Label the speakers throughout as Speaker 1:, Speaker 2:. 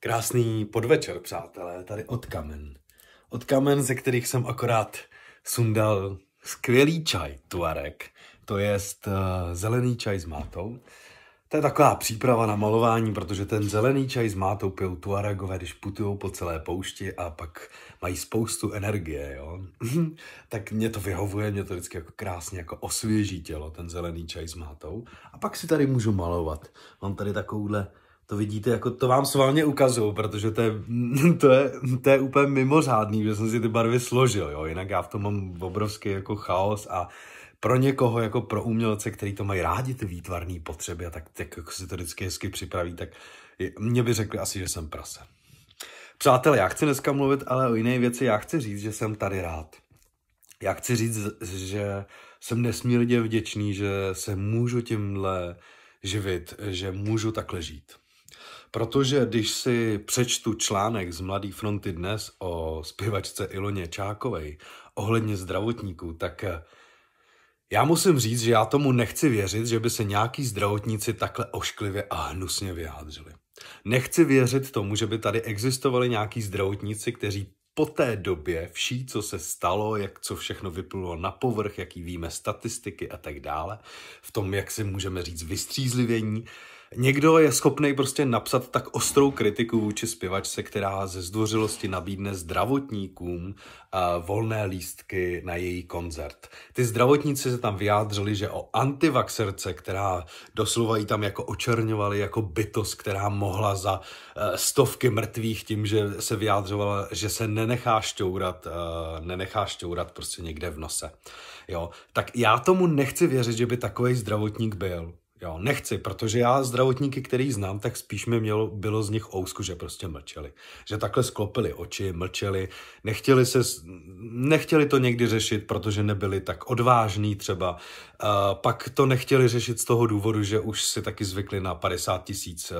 Speaker 1: Krásný podvečer, přátelé, tady od kamen. Od kamen, ze kterých jsem akorát sundal skvělý čaj tuarek. to je uh, eh, zelený čaj s mátou. To je taková příprava na malování, protože ten zelený čaj s mátou pijou Tuaregové, když putují po celé poušti a pak mají spoustu energie, jo. tak mě to vyhovuje, mě to vždycky jako krásně jako osvěží tělo, ten zelený čaj s mátou. A pak si tady můžu malovat. Mám tady takovouhle to vidíte, jako to vám sválně ukazuju, protože to je, to, je, to je úplně mimořádný, že jsem si ty barvy složil, jo, jinak já v tom mám obrovský jako chaos a pro někoho, jako pro umělce, který to mají rádi, ty výtvarné potřeby a tak, tak jako si to vždycky hezky připraví, tak je, mě by řekli asi, že jsem prase. Přátelé, já chci dneska mluvit ale o jiné věci, já chci říct, že jsem tady rád. Já chci říct, že jsem nesmírně vděčný, že se můžu tímhle živit, že můžu takhle žít. Protože když si přečtu článek z Mladé fronty dnes o zpěvačce Iloně Čákovej ohledně zdravotníků, tak eh, já musím říct, že já tomu nechci věřit, že by se nějaký zdravotníci takhle ošklivě a hnusně vyjádřili. Nechci věřit tomu, že by tady existovali nějaký zdravotníci, kteří po té době vší, co se stalo, jak co všechno vyplulo na povrch, jaký víme statistiky a tak dále, v tom, jak si můžeme říct, vystřízlivění, Někdo je schopný prostě napsat tak ostrou kritiku vůči zpěvačce, která ze zdvořilosti nabídne zdravotníkům eh, volné lístky na její koncert. Ty zdravotníci se tam vyjádřili, že o antivaxerce, která doslova jí tam jako očerňovali jako bytost, která mohla za eh, stovky mrtvých tím, že se vyjádřovala, že se nenechá šťourat, eh, nenechá šťourat prostě někde v nose. Jo, tak já tomu nechci věřit, že by takový zdravotník byl. Jo, nechci, protože já zdravotníky, který znám, tak spíš mi mělo, bylo z nich ousku, že prostě mlčeli. Že takhle sklopili oči, mlčeli, nechtěli, se, nechtěli to někdy řešit, protože nebyli tak odvážní třeba. E, pak to nechtěli řešit z toho důvodu, že už si taky zvykli na 50 tisíc eh,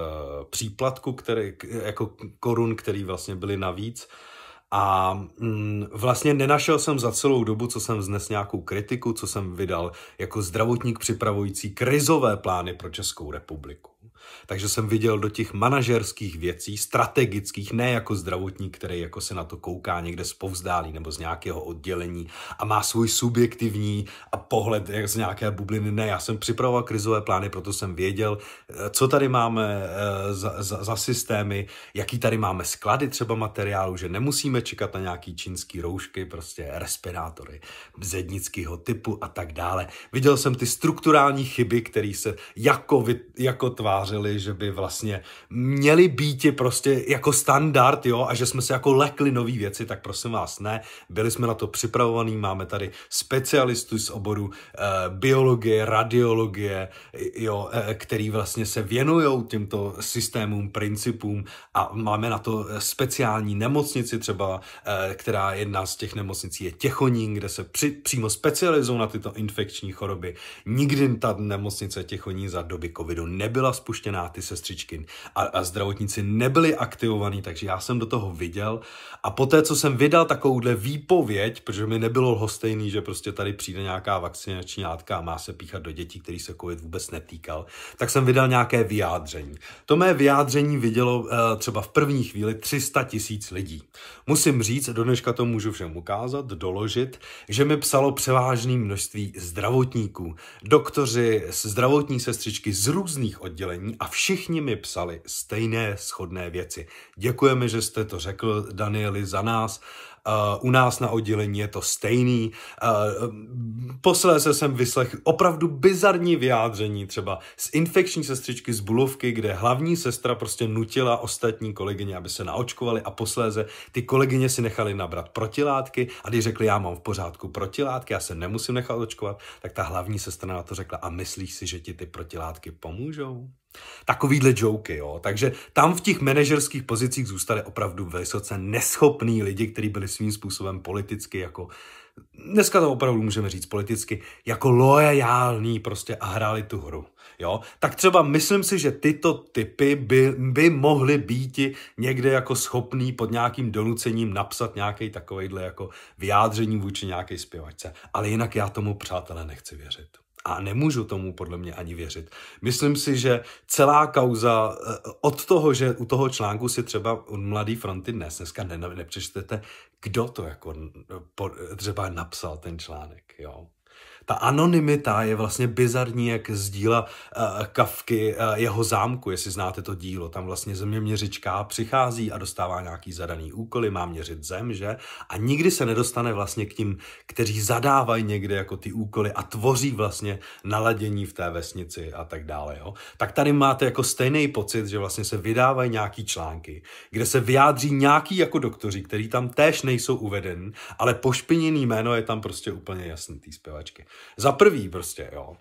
Speaker 1: příplatku, který, jako korun, který vlastně byly navíc. A mm, vlastně nenašel jsem za celou dobu, co jsem vznes nějakou kritiku, co jsem vydal jako zdravotník připravující krizové plány pro Českou republiku. Takže jsem viděl do těch manažerských věcí, strategických, ne jako zdravotník, který jako se na to kouká někde z povzdálí nebo z nějakého oddělení a má svůj subjektivní a pohled jak z nějaké bubliny. Ne, já jsem připravoval krizové plány, proto jsem věděl, eh, co tady máme eh, za, za, za systémy, jaký tady máme sklady třeba materiálu, že nemusíme čekat na nějaký čínský roušky, prostě respirátory zednického typu a tak dále. Viděl jsem ty strukturální chyby, které se jako, jako tváře vytvářeli, že by vlastně měli být prostě jako standard, jo, a že jsme se jako lekli nové věci, tak prosím vás, ne. Byli jsme na to připravovaní, máme tady specialistů z oboru e, biologie, radiologie, jo, e, který vlastně se věnují těmto systémům, principům a máme na to speciální nemocnici třeba, e, která jedna z těch nemocnicí je Těchonín, kde se při, přímo specializují na tyto infekční choroby. Nikdy ta nemocnice Těchonín za doby covidu nebyla spuštěna rozluštěná ty sestřičky a, a zdravotníci nebyli aktivovaní, takže já jsem do toho viděl a poté, co jsem vydal takovouhle výpověď, protože mi nebylo lhostejný, že prostě tady přijde nějaká vakcinační látka a má se píchat do dětí, který se covid vůbec netýkal, tak jsem vydal nějaké vyjádření. To mé vyjádření vidělo uh, třeba v první chvíli 300 tisíc lidí. Musím říct, do dneška to můžu všem ukázat, doložit, že mi psalo převážné množství zdravotníků, doktoři, zdravotní sestřičky z různých oddělení, první a všichni mi psali stejné schodné věci. Děkujeme, že jste to řekl, Danieli, za nás Eh, u nás na oddělení je to stejný. Posledně eh, posléze jsem vyslech opravdu bizarní vyjádření třeba z infekční sestřičky z Bulovky, kde hlavní sestra prostě nutila ostatní kolegyně, aby se naočkovali a posléze ty kolegyně si nechali nabrat protilátky a když řekli, já mám v pořádku protilátky, já se nemusím nechat očkovat, tak ta hlavní sestra na to řekla a myslíš si, že ti ty protilátky pomůžou? takovýhle joky, jo. Takže tam v těch manažerských pozicích zůstali opravdu vysoce neschopní lidi, kteří byli svým způsobem politicky jako dneska to opravdu můžeme říct politicky, jako lojální prostě a hráli tu hru. Jo? Tak třeba myslím si, že tyto typy by, by mohly být někde jako schopný pod nějakým donucením napsat nějaký takovejhle jako vyjádření vůči nějaké zpěvačce. Ale jinak já tomu, přátelé, nechci věřit a nemůžu tomu podle mě ani věřit. Myslím si, že celá kauza eh, od toho, že u toho článku si třeba Mladý fronty dnes, dneska ne, nepřečtete, kdo to jako třeba napsal ten článek, jo. Ta anonymita je vlastně bizarní, jak z díla uh, eh, Kavky uh, jeho zámku, jestli znáte to dílo. Tam vlastně zeměměřička přichází a dostává nějaký zadaný úkoly, má měřit zem, že? A nikdy se nedostane vlastně k tím, kteří zadávají někde jako ty úkoly a tvoří vlastně naladění v té vesnici a tak dále, jo? Tak tady máte jako stejný pocit, že vlastně se vydávají nějaký články, kde se vyjádří nějaký jako doktoři, který tam též nejsou uvedeni, ale pošpiněný jméno je tam prostě úplně jasný ty zpěvačky. Za prvý prostě, jo.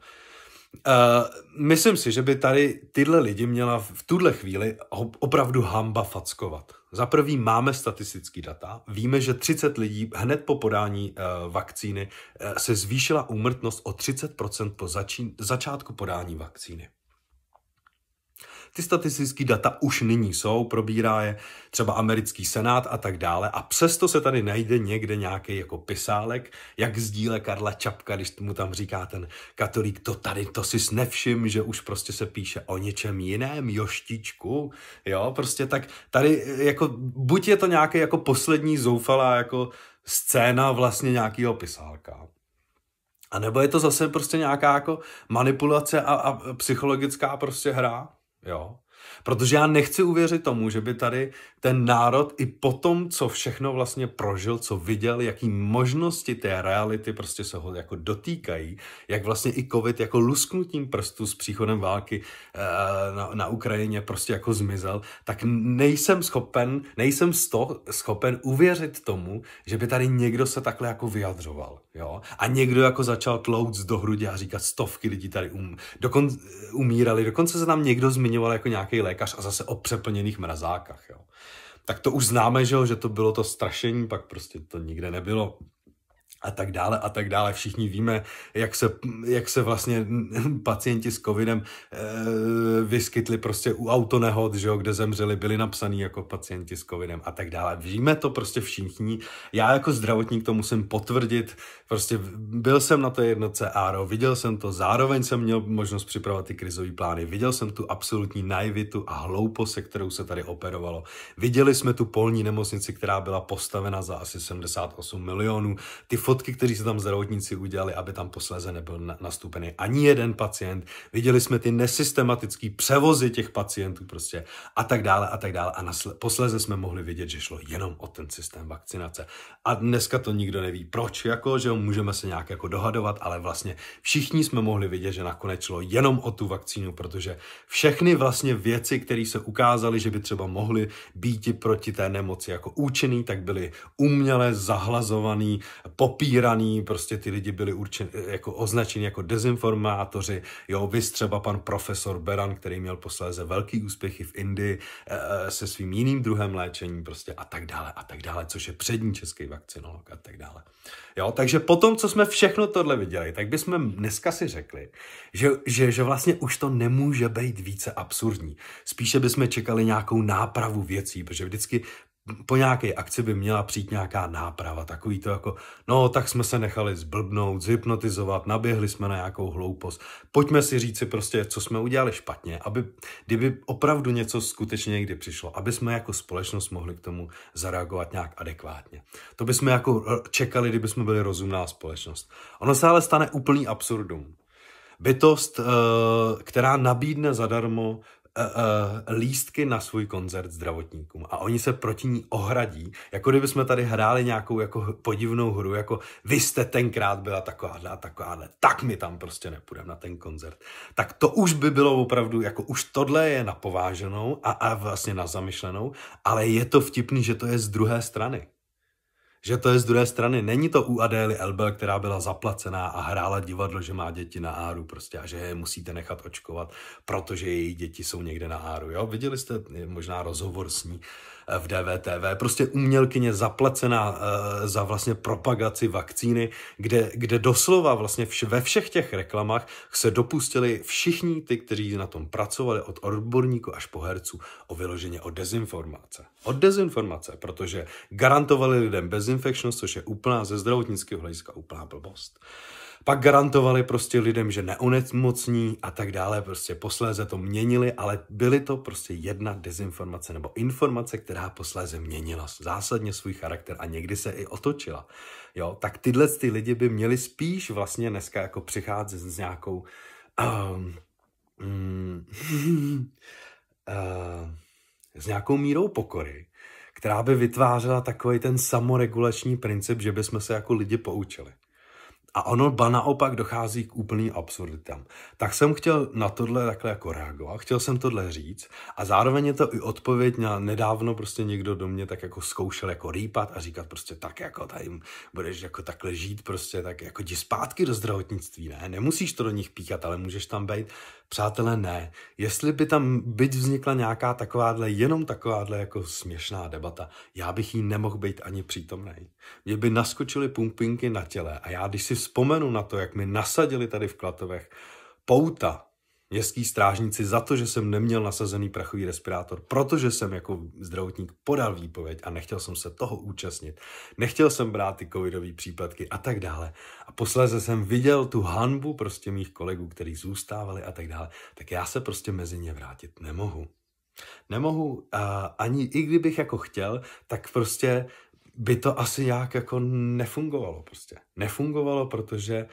Speaker 1: Uh, myslím si, že by tady tyhle lidi měla v tuhle chvíli opravdu hamba fackovat. Za prvý máme statistický data, víme, že 30 lidí hned po podání uh, vakcíny uh, se zvýšila úmrtnost o 30% po začín, začátku podání vakcíny. Ty statistické data už nyní jsou, probírá je třeba americký senát a tak dále a přesto se tady najde někde nějaký jako pisálek, jak sdíle Karla Čapka, když mu tam říká ten katolík, to tady, to si nevšim, že už prostě se píše o něčem jiném, joštičku, jo, prostě tak tady jako buď je to nějaký jako poslední zoufalá jako scéna vlastně nějakého pisálka. A nebo je to zase prostě nějaká jako manipulace a, a psychologická prostě hra. Ja. Protože já nechci uvěřit tomu, že by tady ten národ i po tom, co všechno vlastně prožil, co viděl, jaký možnosti té reality prostě se ho jako dotýkají, jak vlastně i covid jako lusknutím prstu s příchodem války eh, na, na Ukrajině prostě jako zmizel, tak nejsem schopen, nejsem sto, schopen uvěřit tomu, že by tady někdo se takhle jako vyjadřoval, jo? A někdo jako začal tlouct do hrudi a říkat stovky lidí tady um, dokon, umírali, dokonce se tam někdo zmiňoval jako nějaký nějaký lékař a zase o přeplněných mrazákách. Jo. Tak to už známe, že, že to bylo to strašení, pak prostě to nikde nebylo a tak dále a tak dále. Všichni víme, jak se, jak se vlastně pacienti s covidem e, vyskytli prostě u autonehod, že jo, kde zemřeli, byli napsaní jako pacienti s covidem a tak dále. Víme to prostě všichni. Já jako zdravotník to musím potvrdit. Prostě byl jsem na té jednotce ARO, viděl jsem to, zároveň jsem měl možnost připravovat ty krizové plány, viděl jsem tu absolutní naivitu a hloupost, se kterou se tady operovalo. Viděli jsme tu polní nemocnici, která byla postavena za asi 78 milionů. Ty fotky, které se tam zdravotníci udělali, aby tam posléze nebyl nastoupený ani jeden pacient. Viděli jsme ty nesystematické převozy těch pacientů prostě a tak dále a tak dále. A nasle- posléze jsme mohli vidět, že šlo jenom o ten systém vakcinace. A dneska to nikdo neví proč, jako, že můžeme se nějak jako dohadovat, ale vlastně všichni jsme mohli vidět, že nakonec šlo jenom o tu vakcínu, protože všechny vlastně věci, které se ukázaly, že by třeba mohly být proti té nemoci jako účinný, tak byly uměle zahlazovaný, pop popíraný, prostě ty lidi byli určen, eh, jako označeni jako dezinformátoři, jo, vys třeba pan profesor Beran, který měl posléze velký úspěchy v Indii e, se svým jiným druhem léčení prostě a tak dále a tak dále, což je přední český vakcinolog a tak dále. Jo, takže potom, co jsme všechno tohle viděli, tak bychom dneska si řekli, že, že, že vlastně už to nemůže být více absurdní. Spíše bychom čekali nějakou nápravu věcí, protože vždycky po nějaké akci by měla přijít nějaká náprava, takový to jako, no tak jsme se nechali zblbnout, zhypnotizovat, naběhli jsme na nějakou hloupost. Pojďme si říci prostě, co jsme udělali špatně, aby, kdyby opravdu něco skutečně někdy přišlo, aby jsme jako společnost mohli k tomu zareagovat nějak adekvátně. To jsme jako eh, čekali, kdyby jsme byli rozumná společnost. Ono se ale stane úplný absurdum bytost, eh, která nabídne zadarmo uh, lístky na svůj koncert zdravotníkům a oni se proti ní ohradí, jako kdyby jsme tady hráli nějakou jako podivnou hru, jako vy jste tenkrát byla taková a taková, tak my tam prostě nepůjdeme na ten koncert. Tak to už by bylo opravdu, jako už tohle je napováženou a, a vlastně na zamyšlenou, ale je to vtipný, že to je z druhé strany že to je z druhé strany. Není to u Adély Elbel, která byla zaplacená a hrála divadlo, že má děti na áru prostě a že je musíte nechat očkovat, protože její děti jsou někde na áru. Jo? Viděli jste eh, možná rozhovor s ní eh, v DVTV, prostě umělkyně zaplacená uh, za vlastně propagaci vakcíny, kde, kde doslova vlastně vš, ve všech těch reklamách se dopustili všichni ty, kteří na tom pracovali, od odborníku až po herců, o vyloženě o dezinformace. O dezinformace, protože garantovali lidem bez disinfections, což je úplná ze zdravotnického hlediska úplná blbost. Pak garantovali prostě lidem, že neonemocní a tak dále, prostě posléze to měnili, ale byly to prostě jedna dezinformace nebo informace, která posléze měnila zásadně svůj charakter a někdy se i otočila. Jo, tak tyhle ty lidi by měli spíš vlastně dneska jako přicházet s nějakou um, um, uh, s nějakou mírou pokory která by vytvářela takový ten samoregulační princip, že bychom se jako lidi poučili. A ono ba naopak dochází k úplný absurditám. Tak jsem chtěl na tohle takhle jako reagovat, chtěl jsem tohle říct a zároveň je to i odpověď na nedávno prostě někdo do mě tak jako zkoušel jako rýpat a říkat prostě tak jako tady budeš jako takhle žít prostě tak jako jdi zpátky do zdravotnictví, ne? Nemusíš to do nich píkat, ale můžeš tam být. Přátelé, ne. Jestli by tam byť vznikla nějaká takováhle, jenom takováhle jako směšná debata, já bych jí nemohl být ani přítomnej. Mě by naskočily pumpinky na těle a já, když si vzpomenu na to, jak mi nasadili tady v Klatovech pouta městský strážníci za to, že jsem neměl nasazený prachový respirátor, protože jsem jako zdravotník podal výpověď a nechtěl jsem se toho účastnit. Nechtěl jsem brát ty covidové případky a tak dále. A posléze jsem viděl tu hanbu prostě mých kolegů, kteří zůstávali a tak dále. Tak já se prostě mezi ně vrátit nemohu. Nemohu uh, ani, i kdybych jako chtěl, tak prostě by to asi nějak jako nefungovalo prostě. Nefungovalo, protože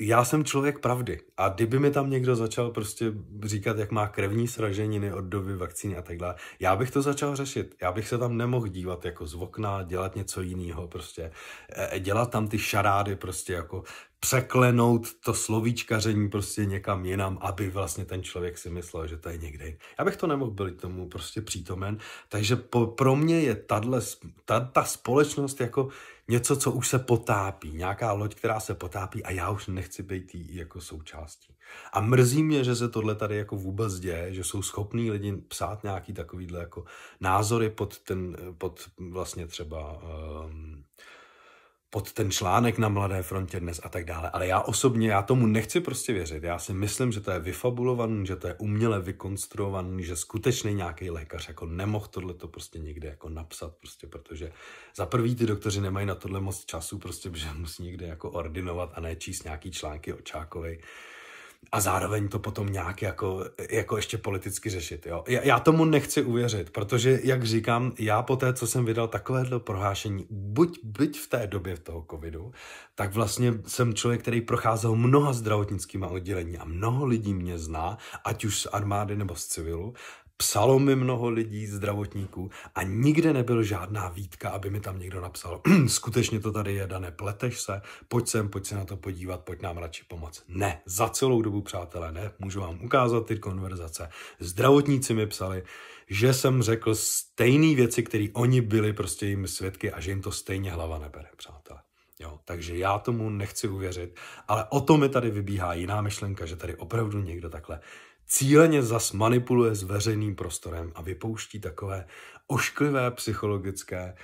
Speaker 1: já jsem člověk pravdy a kdyby mi tam někdo začal prostě říkat, jak má krevní sraženiny od doby vakcíny a tak dále, já bych to začal řešit. Já bych se tam nemohl dívat jako z okna, dělat něco jiného prostě. E, e, dělat tam ty šarády prostě jako překlenout to slovíčkaření prostě někam jinam, aby vlastně ten člověk si myslel, že to je někde. Já bych to nemohl být tomu prostě přítomen, takže po, pro mě je tato ta, ta společnost jako něco, co už se potápí, nějaká loď, která se potápí a já už nechci být jí jako součástí. A mrzí mě, že se tohle tady jako vůbec děje, že jsou schopní lidi psát nějaký takovýhle jako názory pod ten, pod vlastně třeba um, pod ten článek na Mladé frontě dnes a tak dále. Ale já osobně, já tomu nechci prostě věřit. Já si myslím, že to je vyfabulovaný, že to je uměle vykonstruovaný, že skutečně nějaký lékař jako nemohl tohle to prostě někde jako napsat, prostě protože za prvý ty doktoři nemají na tohle moc času, prostě že musí někde jako ordinovat a nečíst nějaký články o Čákovi a zároveň to potom nějak jako, jako ještě politicky řešit. Jo? Já, já tomu nechci uvěřit, protože, jak říkám, já po té, co jsem vydal takovéhle prohlášení, buď buď v té době v toho covidu, tak vlastně jsem člověk, který procházel mnoha zdravotnickými oddělení a mnoho lidí mě zná, ať už z armády nebo z civilu Psalo mi mnoho lidí, zdravotníků a nikde nebyl žádná výtka, aby mi tam někdo napsal, skutečně to tady je, Dané, pleteš se, pojď sem, pojď se na to podívat, pojď nám radši pomoct. Ne, za celou dobu, přátelé, ne, můžu vám ukázat ty konverzace. Zdravotníci mi psali, že jsem řekl stejné věci, které oni byli prostě jim svědky a že jim to stejně hlava nebere, přátelé. Jo, takže já tomu nechci uvěřit, ale o to mi tady vybíhá jiná myšlenka, že tady opravdu někdo takhle cíleně zas manipuluje s veřejným prostorem a vypouští takové ošklivé psychologické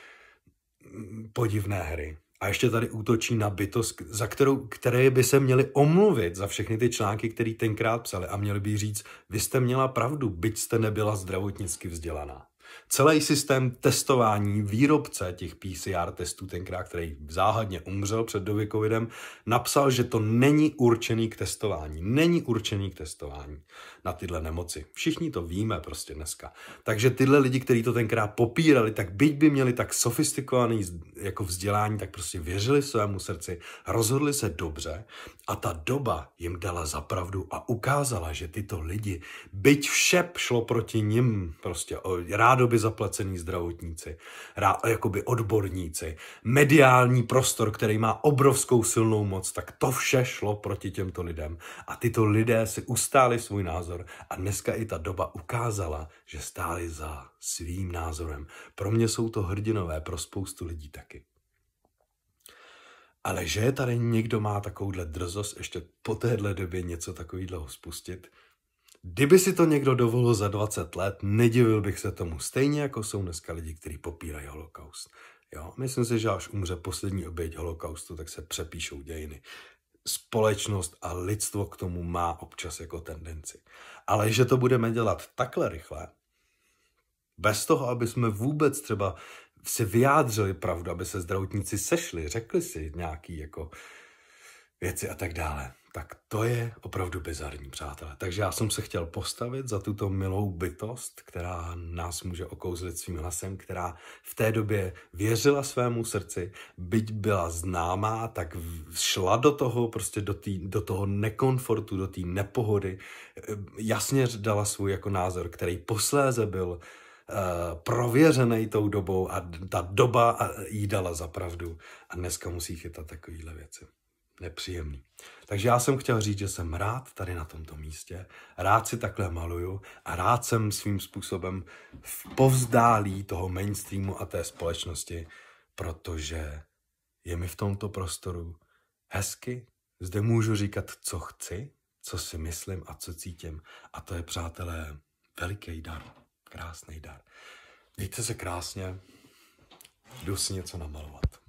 Speaker 1: mm, podivné hry. A ještě tady útočí na bytost, za kterou, které by se měli omluvit za všechny ty články, které tenkrát psali a měli by říct, vy jste měla pravdu, byť jste nebyla zdravotnicky vzdělaná. Celý systém testování výrobce těch PCR testů, tenkrát, který záhadně umřel před doby covidem, napsal, že to není určený k testování. Není určený k testování na tyhle nemoci. Všichni to víme prostě dneska. Takže tyhle lidi, kteří to tenkrát popírali, tak byť by měli tak sofistikovaný jako vzdělání, tak prostě věřili svému srdci, rozhodli se dobře a ta doba jim dala zapravdu a ukázala, že tyto lidi, byť vše šlo proti nim, prostě rádo rádoby zaplacení zdravotníci, rá, jakoby odborníci, mediální prostor, který má obrovskou silnou moc, tak to vše šlo proti těmto lidem. A tyto lidé si ustáli svůj názor a dneska i ta doba ukázala, že stáli za svým názorem. Pro mě jsou to hrdinové, pro spoustu lidí taky. Ale že tady někdo má takovouhle drzost ještě po téhle době něco takového spustit, Kdyby si to někdo dovolil za 20 let, nedivil bych se tomu. Stejně jako jsou dneska lidi, kteří popírají holokaust. Jo? Myslím si, že až umře poslední oběť holokaustu, tak se přepíšou dějiny. Společnost a lidstvo k tomu má občas jako tendenci. Ale že to budeme dělat takhle rychle, bez toho, aby jsme vůbec třeba si vyjádřili pravdu, aby se zdravotníci sešli, řekli si nějaký jako věci a tak dále. Tak to je opravdu bizarní, přátelé. Takže já jsem se chtěl postavit za tuto milou bytost, která nás může okouzlit svým hlasem, která v té době věřila svému srdci, byť byla známá, tak šla do toho, prostě do, tý, do toho nekomfortu, do té nepohody. E, jasně dala svůj jako názor, který posléze byl Uh, prověřený tou dobou a ta doba jí dala za pravdu a dneska musí chytat takovéhle věci nepříjemný. Takže já jsem chtěl říct, že jsem rád tady na tomto místě, rád si takhle maluju a rád jsem svým způsobem v povzdálí toho mainstreamu a té společnosti, protože je mi v tomto prostoru hezky, zde můžu říkat, co chci, co si myslím a co cítím. A to je, přátelé, veliký dar, krásný dar. Mějte se krásně, jdu si něco namalovat.